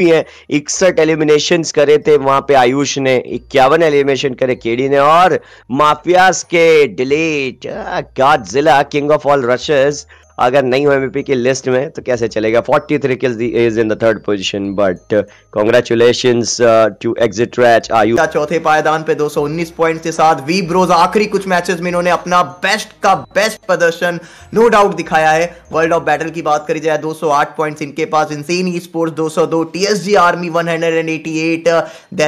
भी है इकसठ एलिमिनेशन करे थे वहां पे आयुष ने इक्यावन एलिमिनेशन करे केडी ने और माफियास के डिलीट जिला किंग ऑफ ऑल रशेस अगर नहीं हो एमवीपी की लिस्ट में तो कैसे चलेगा 43 three kills is in the third position but congratulation to एग्जिट रैच आयु चौथे पायदान पे 219 पॉइंट्स के साथ वी ब्रोज आखिरी कुछ मैचेस में इन्होंने अपना बेस्ट का बेस्ट प्रदर्शन नो डाउट दिखाया है वर्ल्ड ऑफ बैटल की बात करी जाए 208 पॉइंट्स इनके पास insane e sports 202 TSG army one hundred